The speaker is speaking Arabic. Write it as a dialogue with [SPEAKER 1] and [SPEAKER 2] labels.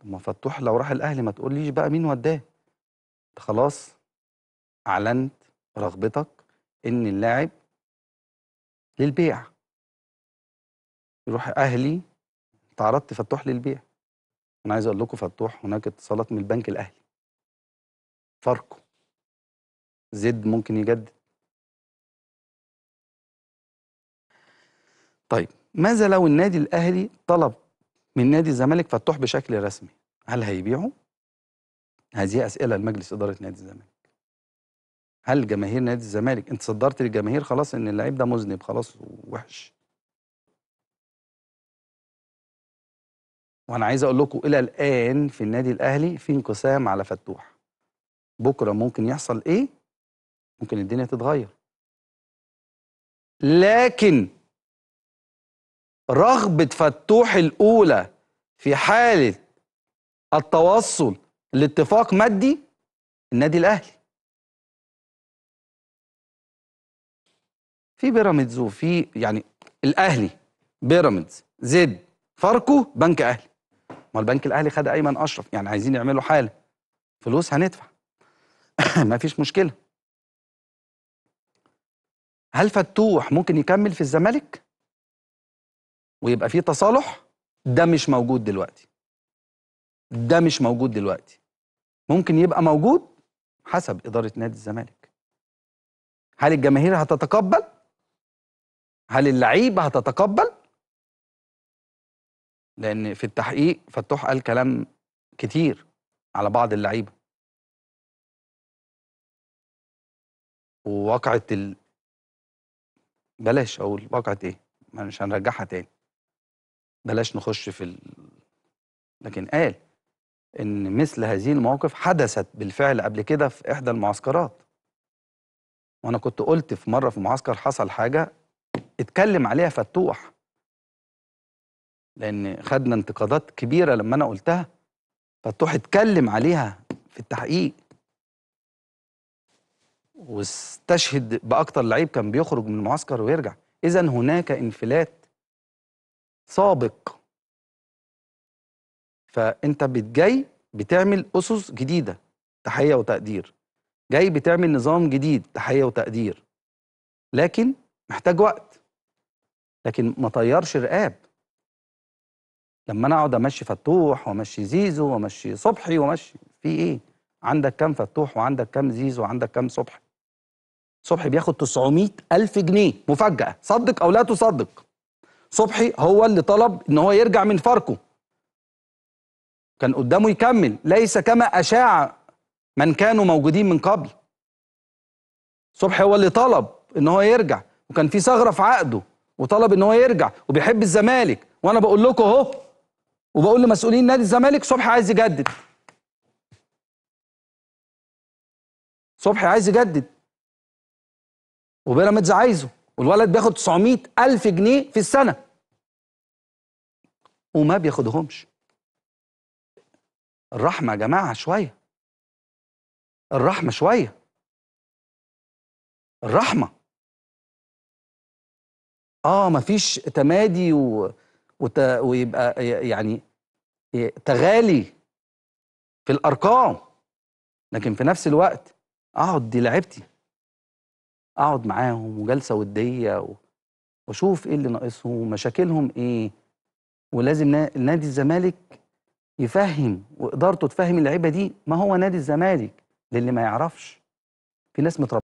[SPEAKER 1] طب ما فتوح لو راح الاهلي ما تقوليش بقى مين وداه انت خلاص اعلنت رغبتك ان اللاعب للبيع يروح اهلي تعرضت فتوح للبيع انا عايز اقول لكم فتوح هناك اتصالات من البنك الاهلي فاركو زد ممكن يجدد طيب ماذا لو النادي الاهلي طلب من نادي الزمالك فتوح بشكل رسمي هل هيبيعه؟ هذه أسئلة لمجلس إدارة نادي الزمالك هل جماهير نادي الزمالك أنت صدرت للجماهير خلاص إن اللعيب ده مذنب خلاص وحش وأنا عايز أقول لكم إلى الآن في النادي الأهلي في انقسام على فتوح بكرة ممكن يحصل إيه؟ ممكن الدنيا تتغير لكن رغبة فتوح الأولى في حالة التوصل لاتفاق مادي النادي الأهلي في بيراميدز وفي يعني الأهلي بيراميدز زد فاركو بنك أهلي ما البنك الأهلي خد أيمن أشرف يعني عايزين يعملوا حالة فلوس هندفع ما فيش مشكلة هل فتوح ممكن يكمل في الزمالك؟ ويبقى في تصالح ده مش موجود دلوقتي ده مش موجود دلوقتي ممكن يبقى موجود حسب إدارة نادي الزمالك هل الجماهير هتتقبل هل اللعيبة هتتقبل لأن في التحقيق فتوح قال كلام كتير على بعض اللعيبة وواقعة ال... بلاش أقول واقعة إيه مش هنرجعها تاني بلاش نخش في ال... لكن قال ان مثل هذه المواقف حدثت بالفعل قبل كده في احدى المعسكرات وانا كنت قلت في مره في معسكر حصل حاجه اتكلم عليها فتوح لان خدنا انتقادات كبيره لما انا قلتها فتوح اتكلم عليها في التحقيق واستشهد باكتر لعيب كان بيخرج من المعسكر ويرجع اذا هناك انفلات سابق فانت بتجي بتعمل اسس جديده تحيه وتقدير جاي بتعمل نظام جديد تحيه وتقدير لكن محتاج وقت لكن ما طيرش رقاب لما انا اقعد امشي فتوح وامشي زيزو وامشي صبحي وامشي في ايه عندك كام فتوح وعندك كام زيزو وعندك كام صبحي صبحي بياخد 900 ألف جنيه مفاجأة صدق أو لا تصدق صبحي هو اللي طلب ان هو يرجع من فاركو كان قدامه يكمل ليس كما اشاع من كانوا موجودين من قبل صبحي هو اللي طلب ان هو يرجع وكان في ثغره في عقده وطلب ان هو يرجع وبيحب الزمالك وانا بقول لكم اهو وبقول لمسؤولين نادي الزمالك صبحي عايز يجدد صبحي عايز يجدد وبيراميدز عايزه والولد بياخد 900 ألف جنيه في السنة وما بياخدهمش الرحمة يا جماعة شوية الرحمة شوية الرحمة اه مفيش تمادي و... وت... ويبقى يعني تغالي في الارقام لكن في نفس الوقت اقعد دي لعبتي اقعد معاهم وجلسه وديه واشوف ايه اللي ناقصهم ومشاكلهم ايه ولازم نادي الزمالك يفهم وادارته تفهم اللعيبه دي ما هو نادي الزمالك للي ما يعرفش في ناس متربيه